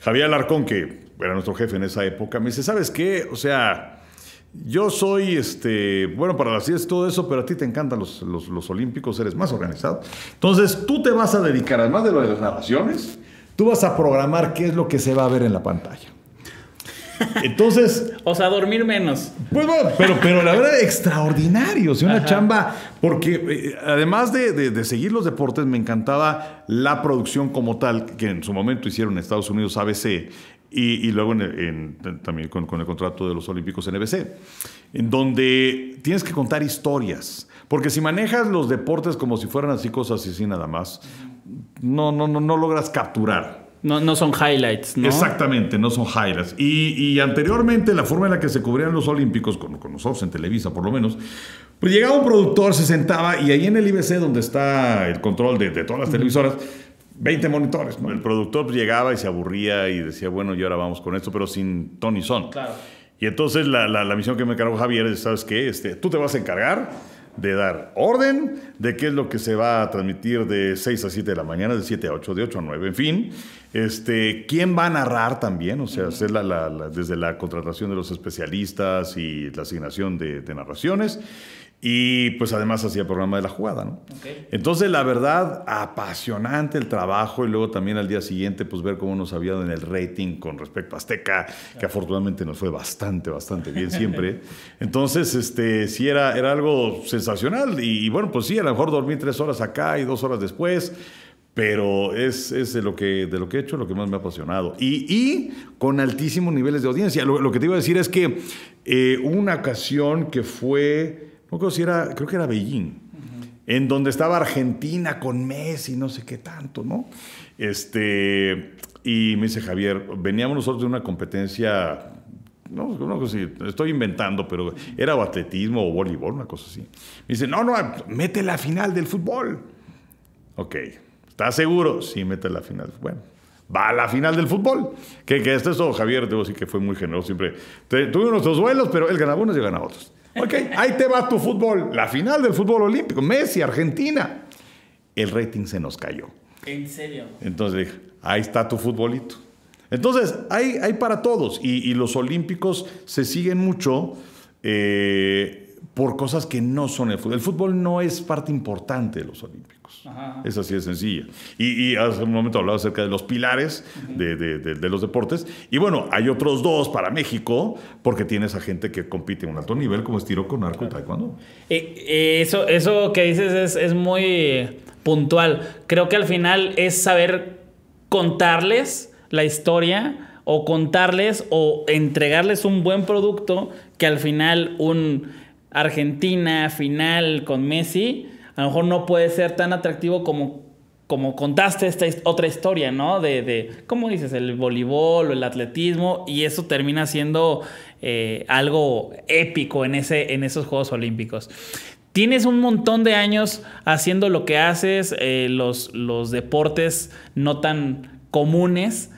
Javier Alarcón, que era nuestro jefe en esa época, me dice, ¿sabes qué? O sea, yo soy, este, bueno, para las es todo eso, pero a ti te encantan los, olímpicos, eres más organizado. Entonces, tú te vas a dedicar, además de lo de las narraciones, tú vas a programar qué es lo que se va a ver en la pantalla. Entonces. o sea, dormir menos. Pues bueno, pero, pero la verdad, extraordinario. O una chamba. Porque eh, además de, de, seguir los deportes, me encantaba la producción como tal, que en su momento hicieron en Estados Unidos ABC. Y, luego también con, el contrato de los Olímpicos NBC, e en donde tienes que contar historias. Porque si manejas los deportes como si fueran así cosas así nada más, no, no, no, no logras capturar. No, son highlights, ¿no? Exactamente, no son highlights. Y, anteriormente, la forma en la que se cubrían los Olímpicos, con, con nosotros en Televisa por lo menos, pues llegaba un productor, se sentaba y ahí en el IBC, donde está el control de, todas las televisoras, 20 monitores. El productor pues, llegaba y se aburría y decía, bueno, y ahora vamos con esto, pero sin Tony Son. Claro. Y entonces la, misión que me encargó Javier es, ¿sabes qué? Este, tú te vas a encargar de dar orden de qué es lo que se va a transmitir de 6 a 7 de la mañana, de 7 a 8, de 8 a 9, en fin. Este, ¿Quién va a narrar también? O sea, la, la, desde la contratación de los especialistas y la asignación de, de narraciones. Y pues además hacía el programa de la jugada, ¿no? Entonces, la verdad, apasionante el trabajo y luego también al día siguiente, pues ver cómo nos había dado en el rating con respecto a Azteca, que afortunadamente nos fue bastante, bastante bien siempre. Entonces, este, sí era, era algo sensacional y, bueno, pues sí, a lo mejor dormí tres horas acá y dos horas después, pero es, de, lo que, de lo que he hecho lo que más me ha apasionado. Y, con altísimos niveles de audiencia. Lo, que te iba a decir es que eh, una ocasión que fue no creo era, creo que era Beijing, en donde estaba Argentina con Messi, no sé qué tanto, ¿no? Este, y me dice Javier, veníamos nosotros de una competencia, no, no sé, estoy inventando, pero era o atletismo o voleibol, una cosa así. Me dice, no, no, mete la final del fútbol. Ok, ¿estás seguro? Sí, mete la final. Bueno, va a la final del fútbol. Que, que esto es todo, Javier, debo decir que fue muy generoso siempre. Tuve dos duelos, pero él ganaba unos y yo ganaba otros. Ok, ahí te va tu fútbol. La final del fútbol olímpico, Messi, Argentina. El rating se nos cayó. ¿En serio? Entonces dije, ahí está tu futbolito. Entonces, hay, hay para todos. Y, los olímpicos se siguen mucho eh, por cosas que no son el fútbol. El fútbol no es parte importante de los olímpicos. Es así de sencilla. Y, hace un momento hablaba acerca de los pilares de, los deportes. Y bueno, hay otros dos para México, porque tienes a gente que compite en un alto nivel, como es tiro con arco y taekwondo. Eh, eh, eso, que dices es, es muy puntual. Creo que al final es saber contarles la historia o contarles o entregarles un buen producto que al final un Argentina final con Messi a lo mejor no puede ser tan atractivo como, como contaste esta otra historia, ¿no? De, ¿cómo dices? El voleibol o el atletismo, y eso termina siendo eh, algo épico en, ese, en esos Juegos Olímpicos. Tienes un montón de años haciendo lo que haces, eh, los, los deportes no tan comunes,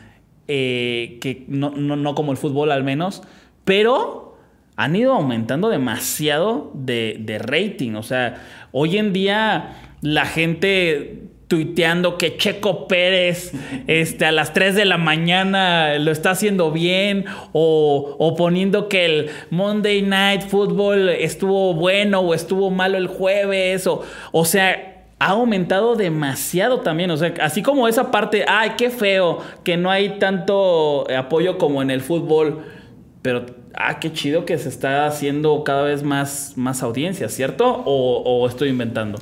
eh, que no como el fútbol al menos, pero han ido aumentando demasiado de, rating. O sea, hoy en día la gente tuiteando que Checo Pérez este, a las 3 de la mañana lo está haciendo bien o, o, poniendo que el Monday Night Football estuvo bueno o estuvo malo el jueves o, o sea, ha aumentado demasiado también, o sea, así como esa parte, ay, qué feo que no hay tanto apoyo como en el fútbol, pero ah, qué chido que se está haciendo cada vez más, más audiencia, ¿cierto? O, estoy inventando.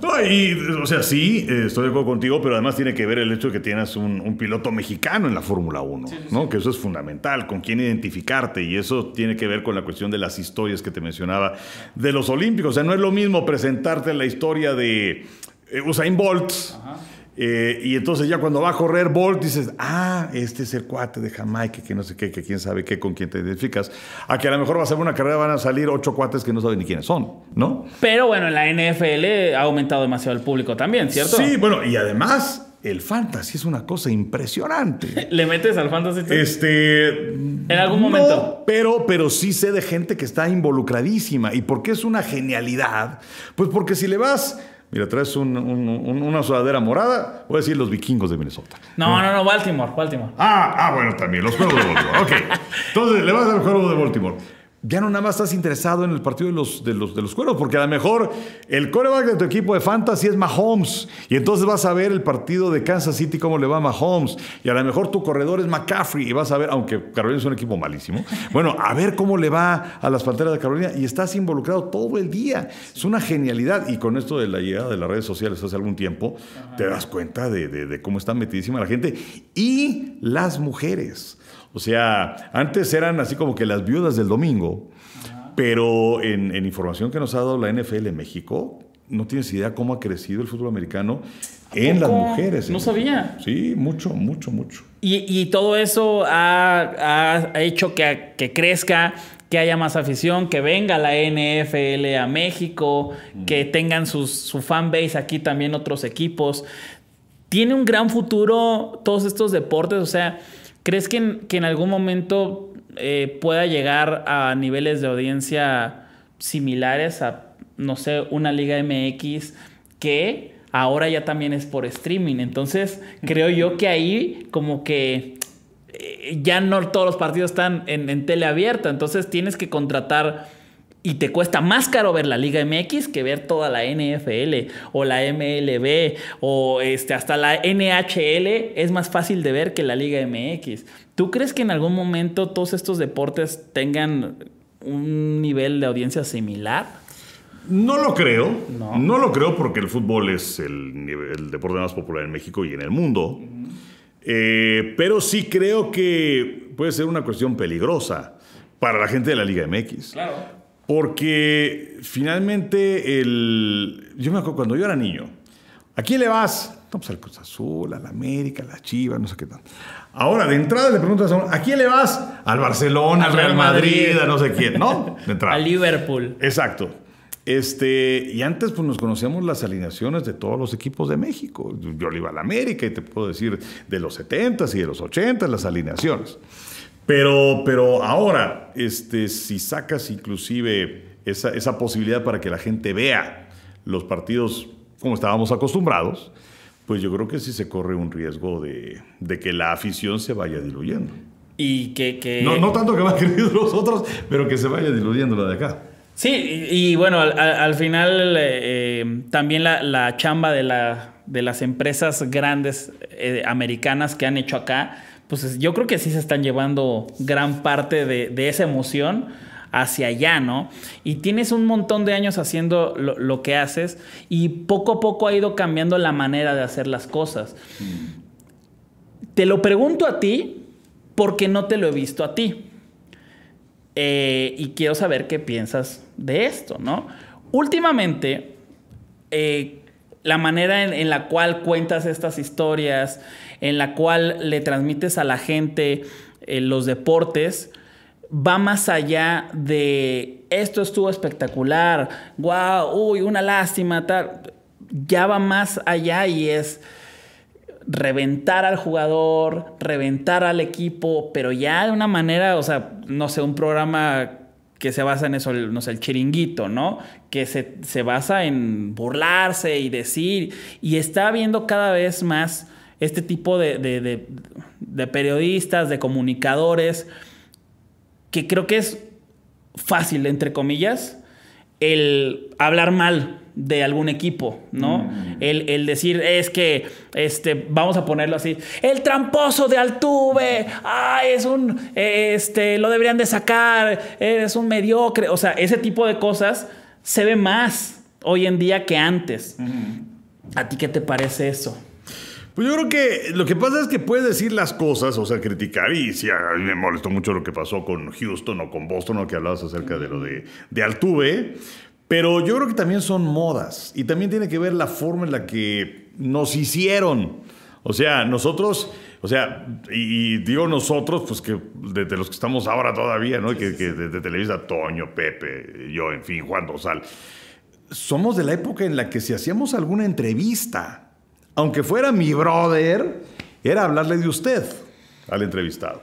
o sea, sí, eh, estoy de acuerdo contigo, pero además tiene que ver el hecho de que tienes un, piloto mexicano en la Fórmula 1, ¿no? Que eso es fundamental, con quién identificarte, y eso tiene que ver con la cuestión de las historias que te mencionaba de los Olímpicos. O sea, no es lo mismo presentarte la historia de eh, Usain Bolt. Ajá eh, y entonces ya cuando va a correr Bolt dices, ah, este es el cuate de Jamaica, que no sé qué, que quién sabe qué, con quién te identificas. A que a lo mejor va a ser una carrera, van a salir ocho cuates que no saben ni quiénes son, ¿no? Pero bueno, en la NFL ha aumentado demasiado el público también, ¿cierto? Sí, bueno, y además el fantasy es una cosa impresionante. ¿Le metes al fantasy? Este. En algún momento. pero, pero sí sé de gente que está involucradísima. ¿Y por qué es una genialidad? Pues porque si le vas Mira, traes un, una sudadera morada, voy a decir los vikingos de Minnesota. No, no, no, Baltimore, Baltimore. Ah, ah bueno, también, los juegos de Baltimore. ok. Entonces, le vas al juego de Baltimore ya no nada más estás interesado en el partido de los, de los, cueros, porque a lo mejor el coreback de tu equipo de fantasy es Mahomes, y entonces vas a ver el partido de Kansas City cómo le va a Mahomes, y a lo mejor tu corredor es McCaffrey, y vas a ver, aunque Carolina es un equipo malísimo, bueno, a ver cómo le va a las Panteras de Carolina, y estás involucrado todo el día. Es una genialidad, y con esto de la llegada de las redes sociales hace algún tiempo, te das cuenta de, de, de cómo está metidísima la gente, y las mujeres. O sea, antes eran así como que las viudas del domingo, pero en, información que nos ha dado la NFL en México, no tienes idea cómo ha crecido el fútbol americano en las mujeres. ¿eh? No sabía. Sí, mucho, mucho, mucho. Y, todo eso ha, hecho que, crezca que haya más afición, que venga la NFL a México, que tengan su fan base aquí también otros equipos. Tiene un gran futuro todos estos deportes, o sea, ¿Crees que en, algún momento eh, pueda llegar a niveles de audiencia similares a, no sé, una Liga MX que ahora ya también es por streaming? Entonces, creo yo que ahí como que eh, ya no todos los partidos están en, en tele abierta, entonces tienes que contratar y te cuesta más caro ver la Liga MX que ver toda la NFL o la MLB o este, hasta la NHL es más fácil de ver que la Liga MX. ¿Tú crees que en algún momento todos estos deportes tengan un nivel de audiencia similar? No lo creo. No, lo creo porque el fútbol es el, deporte más popular en México y en el mundo. Eh, pero sí creo que puede ser una cuestión peligrosa para la gente de la Liga MX. Claro. Porque finalmente, el, yo me acuerdo cuando yo era niño, ¿a quién le vas? Pues al Cruz Azul, al América, a la Chivas, no sé qué tal. Ahora, de entrada le preguntas a ¿a quién le vas? Al Barcelona, al Real Madrid, a no sé quién, ¿no? De entrada. Al Liverpool. Exacto. Este, y antes pues nos conocíamos las alineaciones de todos los equipos de México. Yo le iba al América y te puedo decir de los 70s y de los 80s las alineaciones. Pero, pero ahora, este, si sacas inclusive esa, posibilidad para que la gente vea los partidos como estábamos acostumbrados, pues yo creo que sí se corre un riesgo de, que la afición se vaya diluyendo. Y que... que... No, no tanto que va a los otros, pero que se vaya diluyendo la de acá. Sí, y, bueno, al, final eh, eh, también la, chamba de, las empresas grandes eh, americanas que han hecho acá pues yo creo que sí se están llevando gran parte de, esa emoción hacia allá, ¿no? Y tienes un montón de años haciendo lo, que haces y poco a poco ha ido cambiando la manera de hacer las cosas. Mm. Te lo pregunto a ti porque no te lo he visto a ti. Eh, y quiero saber qué piensas de esto, ¿no? Últimamente, eh, la manera en, la cual cuentas estas historias, en la cual le transmites a la gente eh, los deportes, va más allá de esto estuvo espectacular, guau uy, una lástima, tal. Ya va más allá y es reventar al jugador, reventar al equipo, pero ya de una manera, o sea, no sé, un programa que se basa en eso, no sé, el chiringuito, ¿no? Que se, se, basa en burlarse y decir, y está habiendo cada vez más este tipo de, de, de, de periodistas, de comunicadores, que creo que es fácil, entre comillas, el hablar mal de algún equipo, ¿no? Mm. El, decir, es que, este, vamos a ponerlo así, el tramposo de Altuve, ah, es un, este, lo deberían de sacar, es un mediocre, o sea, ese tipo de cosas se ve más hoy en día que antes. ¿A ti qué te parece eso? Pues yo creo que lo que pasa es que puedes decir las cosas, o sea, criticar, y si a mí me molestó mucho lo que pasó con Houston o con Boston, o que hablabas acerca de lo de, de Altuve, pero yo creo que también son modas y también tiene que ver la forma en la que nos hicieron. O sea, nosotros, o sea, y, digo nosotros, pues que desde los que estamos ahora todavía, ¿no? Que, que de, Televisa, Toño, Pepe, yo, en fin, Juan Dosal, somos de la época en la que si hacíamos alguna entrevista, aunque fuera mi brother, era hablarle de usted al entrevistado.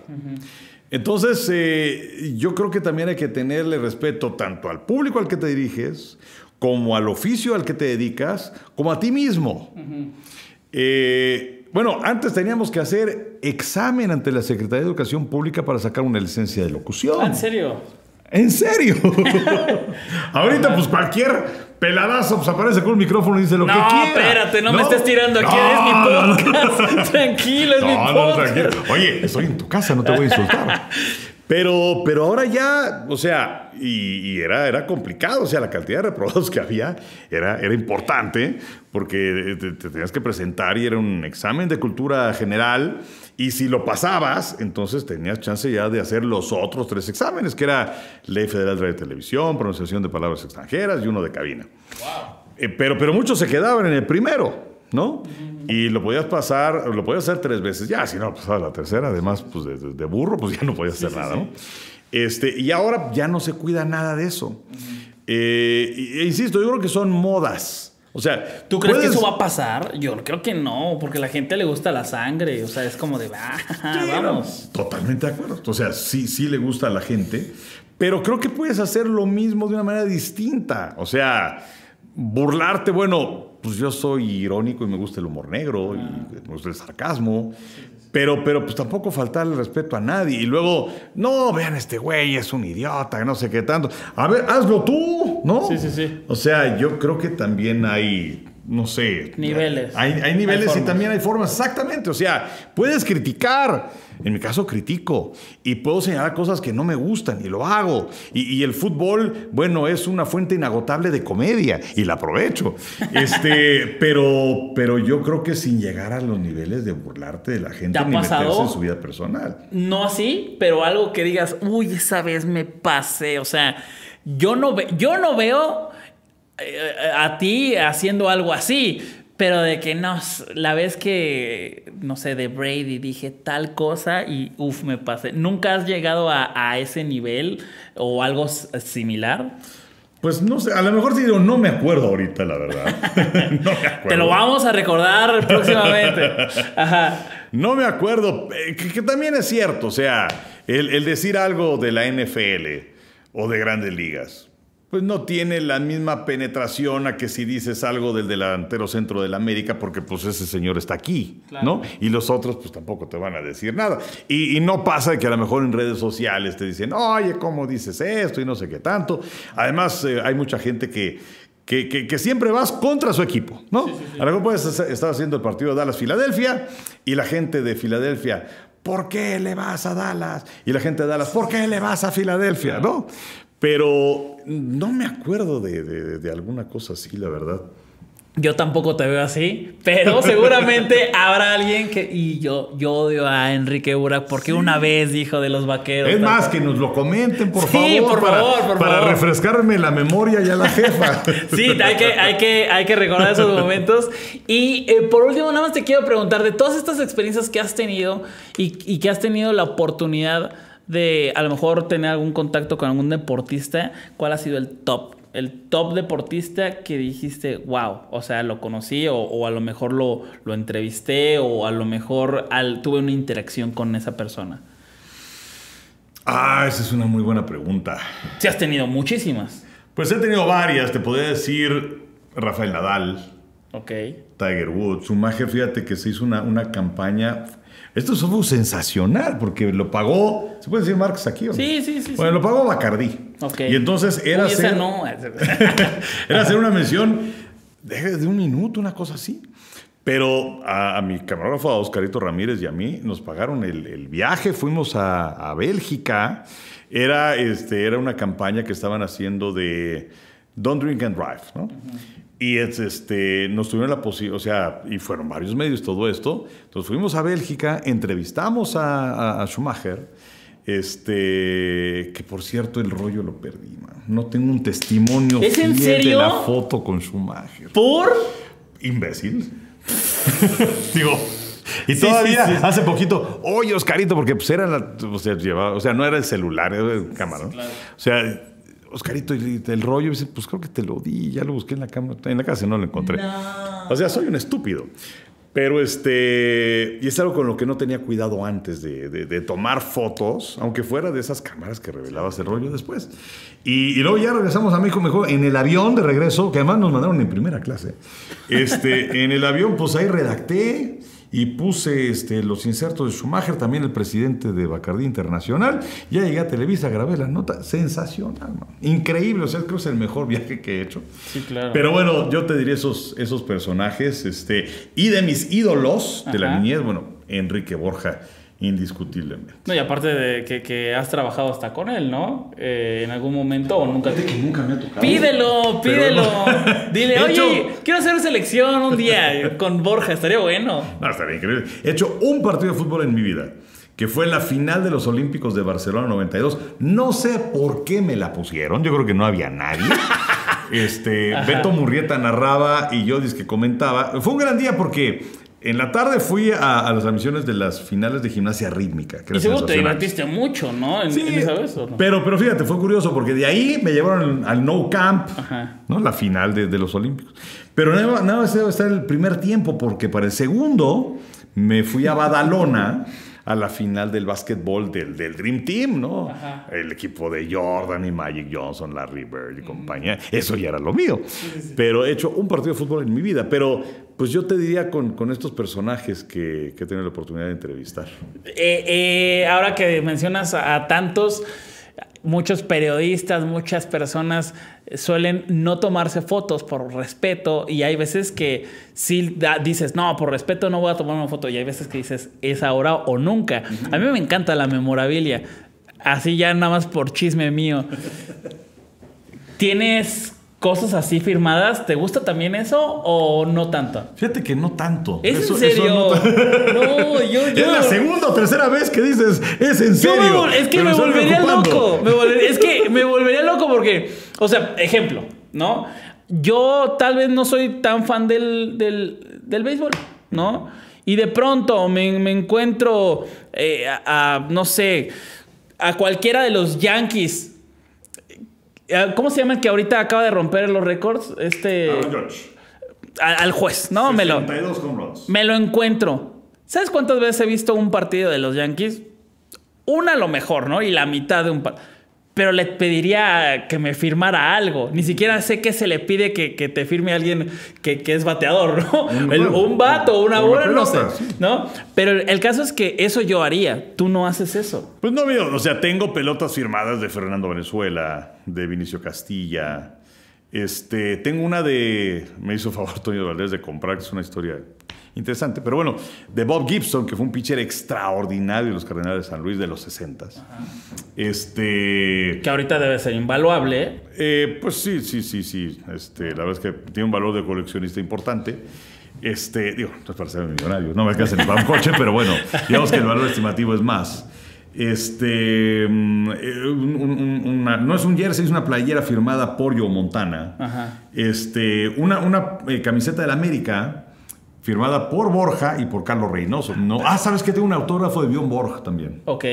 Entonces, eh, yo creo que también hay que tenerle respeto tanto al público al que te diriges, como al oficio al que te dedicas, como a ti mismo. Eh, bueno, antes teníamos que hacer examen ante la Secretaría de Educación Pública para sacar una licencia de locución. Ah, ¿En serio? ¿En serio? Ahorita, pues cualquier Peladazo, pues aparece con un micrófono y dice lo que que quiera. Espérate, no, me estés tirando aquí, es mi podcast. tranquilo, es mi podcast. No, no, tranquilo. Oye, estoy en tu casa, no te voy a insultar. Pero, pero ahora ya, o sea, y, era, era complicado, o sea, la cantidad de reprobados que había era, era importante, porque te, tenías que presentar y era un examen de cultura general, y si lo pasabas, entonces tenías chance ya de hacer los otros tres exámenes, que era Ley Federal de Televisión, pronunciación de palabras extranjeras y uno de cabina. Wow. Eh, pero, pero muchos se quedaban en el primero. ¿no? Y lo podías pasar, lo podías hacer tres veces. Ya, si no pasaba pues, la tercera, además, pues de, burro, pues ya no podías hacer nada, ¿no? Este, y ahora ya no se cuida nada de eso. Eh, e insisto, yo creo que son modas. O sea, ¿tú crees que eso va a pasar? Yo creo que no, porque a la gente le gusta la sangre. O sea, es como de, ah, vamos. totalmente de acuerdo. O sea, sí, sí le gusta a la gente, pero creo que puedes hacer lo mismo de una manera distinta. O sea, burlarte, bueno, pues yo soy irónico y me gusta el humor negro y me gusta el sarcasmo. Pero, pero pues tampoco faltarle respeto a nadie. Y luego, no, vean, este güey es un idiota, no sé qué tanto. A ver, hazlo tú, ¿no? Sí, sí, sí. O sea, yo creo que también hay no sé. Niveles. Hay, niveles y también hay formas, exactamente. O sea, puedes criticar. En mi caso critico y puedo señalar cosas que no me gustan y lo hago. Y, el fútbol, bueno, es una fuente inagotable de comedia y la aprovecho. Este, pero, pero yo creo que sin llegar a los niveles de burlarte de la gente ni meterse en su vida personal. No así, pero algo que digas, uy, esa vez me pasé. O sea, yo no, yo no veo eh, a ti haciendo algo así. Pero de que no, la vez que, no sé, de Brady dije tal cosa y uff, me pasé. ¿Nunca has llegado a, ese nivel o algo similar? Pues no sé, a lo mejor digo, no me acuerdo ahorita, la verdad. Te lo vamos a recordar próximamente. No me acuerdo, eh, que, también es cierto, o sea, el, el decir algo de la NFL o de grandes ligas pues, no tiene la misma penetración a que si dices algo del delantero centro de la América, porque pues ese señor está aquí, ¿no? Y los otros pues tampoco te van a decir nada. Y, no pasa que a lo mejor en redes sociales te dicen, oye, ¿cómo dices esto? Y no sé qué tanto. Además, eh, hay mucha gente que, siempre vas contra su equipo, ¿no? A lo mejor puedes haciendo el partido de Dallas-Filadelfia y la gente de Filadelfia, ¿por qué le vas a Dallas? Y la gente de Dallas, ¿por qué le vas a Filadelfia? ¿No? Pero no me acuerdo de, alguna cosa así, la verdad. Yo tampoco te veo así, pero seguramente habrá alguien que. Y yo, odio a Enrique Burak porque una vez dijo de los vaqueros. Es más, que nos lo comenten, por sí, favor. por para, favor, Para refrescarme la memoria y a la jefa. sí, hay que, hay, que, hay que recordar esos momentos. Y eh, por último, nada más te quiero preguntar: de todas estas experiencias que has tenido y, y que has tenido la oportunidad de a lo mejor tener algún contacto con algún deportista, ¿cuál ha sido el top? El top deportista que dijiste, wow, o sea, lo conocí o, a lo mejor lo, lo, entrevisté o a lo mejor tuve una interacción con esa persona. Ah, esa es una muy buena pregunta. Sí, has tenido muchísimas. Pues he tenido varias, te podría decir Rafael Nadal. Ok. Tiger Woods. Su magia, fíjate que se hizo una, una campaña esto fue sensacional porque lo pagó. ¿Se puede decir Marx aquí? O no? Sí, sí, sí. Bueno, lo pagó Bacardí. Y entonces era hacer. era hacer una mención de, un minuto, una cosa así. Pero a, mi camarógrafo, a Oscarito Ramírez y a mí, nos pagaron el, viaje. Fuimos a, Bélgica. Era, este, era una campaña que estaban haciendo de Don't Drink and Drive, ¿no? Y es, este, nos tuvieron la o sea, y fueron varios medios todo esto. Entonces fuimos a Bélgica, entrevistamos a, Schumacher, este, que por cierto el rollo lo perdí, man. No tengo un testimonio de la foto con Schumacher. ¿Por? Imbécil. Digo, y todavía hace poquito, oye Oscarito, porque pues era o sea, o sea, no era el celular, era el cámara. O sea, Oscarito, y el rollo, y dice, pues creo que te lo di, ya lo busqué en la cámara en la casa no lo encontré. O sea, soy un estúpido. Pero este, y es algo con lo que no tenía cuidado antes de, tomar fotos, aunque fuera de esas cámaras que revelabas el rollo después. Y, luego ya regresamos a México mejor en el avión de regreso, que además nos mandaron en primera clase. Este, en el avión, pues ahí redacté y puse este, los insertos de Schumacher, también el presidente de Bacardí Internacional. Ya llegué a Televisa, grabé la nota. Sensacional, increíble. O sea, creo que es el mejor viaje que he hecho. Sí, claro. Pero bueno, yo te diría esos, esos personajes este, y de mis ídolos de la niñez. Bueno, Enrique Borja Indiscutiblemente. No, y aparte de que, has trabajado hasta con él, ¿no? Eh, en algún momento o nunca. que nunca me ha tocado. Pídelo, pídelo. Dile, oye, quiero hacer selección un día con Borja, estaría bueno. No, estaría increíble. He hecho un partido de fútbol en mi vida, que fue en la final de los Olímpicos de Barcelona 92. No sé por qué me la pusieron, yo creo que no había nadie. este, Beto Murrieta narraba y yo que comentaba. Fue un gran día porque en la tarde fui a, las emisiones de las finales de gimnasia rítmica. y seguro te divertiste mucho, ¿no? sí, Pero, pero fíjate, fue curioso porque de ahí me llevaron al, No Camp, ¿no? La final de, los Olímpicos. Pero nada, nada más debe estar el primer tiempo porque para el segundo me fui a Badalona a la final del básquetbol del, Dream Team, ¿no? El equipo de Jordan y Magic Johnson, Larry Bird y compañía. Eso ya era lo mío. Pero he hecho un partido de fútbol en mi vida. Pero pues yo te diría con, estos personajes que, que he tenido la oportunidad de entrevistar. Eh, eh, ahora que mencionas a tantos muchos periodistas, muchas personas eh, suelen no tomarse fotos por respeto y hay veces que sí dices, no, por respeto no voy a tomar una foto y hay veces que dices, es ahora o nunca. A mí me encanta la memorabilia, así ya nada más por chisme mío. ¿Tienes cosas así firmadas. ¿Te gusta también eso o no tanto? Fíjate que no tanto. ¿Es en serio? No, yo, yo. Es la segunda o tercera vez que dices, es en serio. es que me, volvería loco. es que me volvería loco porque, o sea, ejemplo, ¿no? Yo tal vez no soy tan fan del, del, del béisbol, ¿no? Y de pronto me, encuentro eh, a, no sé, a cualquiera de los Yankees Ah, ¿Cómo se llama el que ahorita acaba de romper los récords? Este. Al, juez, ¿no? Me lo, me lo encuentro. ¿Sabes cuántas veces he visto un partido de los Yankees? Una a lo mejor, ¿no? Y la mitad de un partido pero le pediría que me firmara algo. Ni siquiera sé qué se le pide que, te firme alguien que, es bateador, ¿no? un vato, una bola, no sé, ¿no? Pero el caso es que eso yo haría. Tú no haces eso. Pues no, mío O sea, tengo pelotas firmadas de Fernando Venezuela, de Vinicio Castilla. Este, tengo una de. Me hizo favor Toño Valdés de comprar, que es una historia interesante. Pero bueno, de Bob Gibson, que fue un pitcher extraordinario de los Cardenales de San Luis de los 60. Este... Que ahorita debe ser invaluable. ¿eh? eh, pues sí, sí, sí, sí. Este, la verdad es que tiene un valor de coleccionista importante. Este, digo, no es para ser millonario, no me alcanza ni para un coche, pero bueno, digamos que el valor estimativo es más. Este, mm, no es un jersey, es una playera firmada por Joe Montana. Este, una, una Camiseta eh, camiseta del América firmada por Borja y por Carlos Reynoso. No, ah, sabes que tengo un autógrafo de Bion Borja también. Ok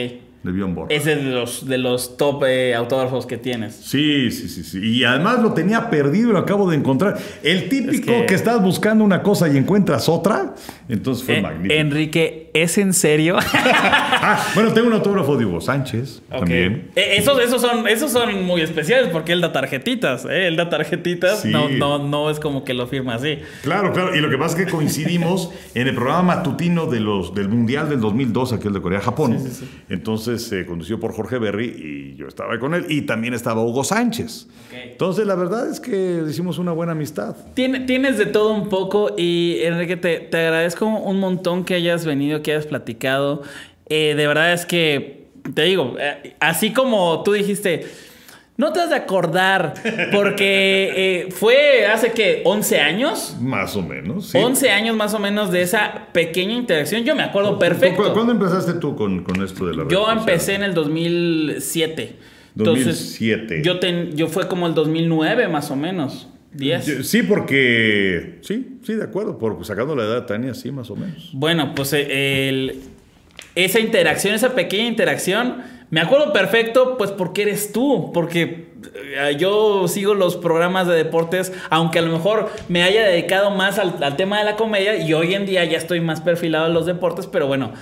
de Ese es de los, de los top eh, autógrafos que tienes. Sí, sí, sí, sí. Y además lo tenía perdido y lo acabo de encontrar. El típico que... estás buscando una cosa y encuentras otra. Entonces fue magnífico. Enrique, ¿es en serio? Ah, bueno, tengo un autógrafo de Hugo Sánchez también. Eh, esos, esos, son, esos son muy especiales porque él da tarjetitas. Eh, él da tarjetitas. No, no, no es como que lo firma así. Claro, claro. Y lo que pasa es que coincidimos en el programa matutino de los, del Mundial del 2002, aquel de Corea-Japón. Entonces se condució por Jorge Berry y yo estaba con él y también estaba Hugo Sánchez. Entonces la verdad es que hicimos una buena amistad. tienes de todo un poco y Enrique, te, agradezco un montón que hayas venido, que hayas platicado. Eh, de verdad es que, te digo, eh, así como tú dijiste no te has de acordar, porque eh, fue hace que 11 años. Más o menos. Sí. 11 años más o menos de esa pequeña interacción. Yo me acuerdo perfecto. ¿Cuándo empezaste tú con, esto de la Yo empecé en el 2007. 2007. yo, ten, yo fue como el 2009 más o menos. 10. Sí, porque. Sí, sí, de acuerdo. Por, pues, sacando la edad de Tania, sí, más o menos. Bueno, pues eh, esa interacción, esa pequeña interacción me acuerdo perfecto, pues porque eres tú, porque eh, yo sigo los programas de deportes, aunque a lo mejor me haya dedicado más al, tema de la comedia y hoy en día ya estoy más perfilado en los deportes, pero bueno,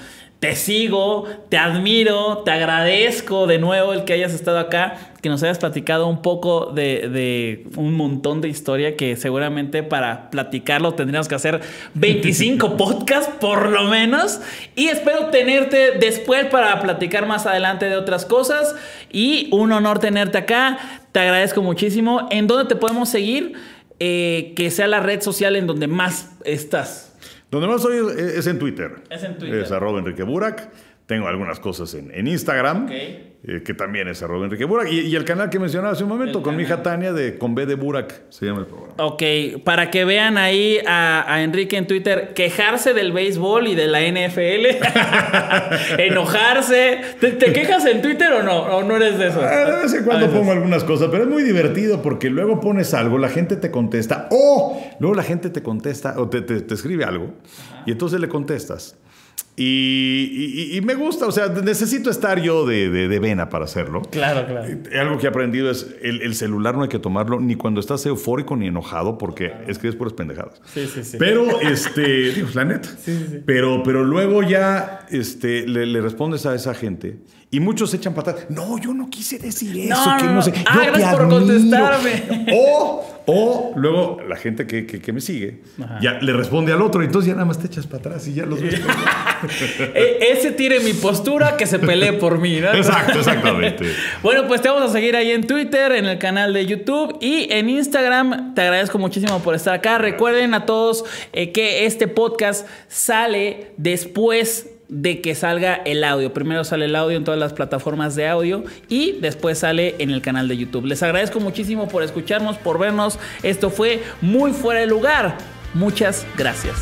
te sigo, te admiro, te agradezco de nuevo el que hayas estado acá, que nos hayas platicado un poco de, un montón de historia que seguramente para platicarlo tendríamos que hacer 25 podcasts por lo menos. Y espero tenerte después para platicar más adelante de otras cosas. Y un honor tenerte acá, te agradezco muchísimo. ¿En dónde te podemos seguir? Eh, que sea la red social en donde más estás. Donde más soy es, en Twitter. Es en Twitter. Es arroba Enrique Burak. Tengo algunas cosas en, Instagram. Ok. Eh, que también es arroba Enrique Burak. Y, el canal que mencionaba hace un momento, con mi hija Tania, de con B de Burak, se llama el programa. Ok, para que vean ahí a, Enrique en Twitter quejarse del béisbol y de la NFL, enojarse. ¿Te, quejas en Twitter o no? ¿O no eres de eso? Ah, de vez en cuando pongo algunas cosas, pero es muy divertido porque luego pones algo, la gente te contesta, o luego la gente te contesta o te, escribe algo y entonces le contestas. Y, me gusta, o sea, necesito estar yo de, de, vena para hacerlo. Claro, claro. Algo que he aprendido es el, el, celular no hay que tomarlo ni cuando estás eufórico ni enojado porque escribes puras pendejadas. Sí, sí, sí. Pero, este, la neta. Sí, sí, sí. Pero, pero luego ya este, le, respondes a esa gente y muchos echan patadas. No, yo no quise decir eso. que no, sé. Ah, yo gracias por contestarme. O, o luego la gente que, me sigue ya le responde al otro, entonces ya nada más te echas para atrás y ya los ves. E, ese tire mi postura que se pelee por mí, ¿no? Exacto, exactamente. bueno, pues te vamos a seguir ahí en Twitter, en el canal de YouTube y en Instagram. Te agradezco muchísimo por estar acá. Recuerden a todos eh, que este podcast sale después de que salga el audio. Primero sale el audio en todas las plataformas de audio y después sale en el canal de YouTube. Les agradezco muchísimo por escucharnos, por vernos. Esto fue muy fuera de lugar. Muchas gracias.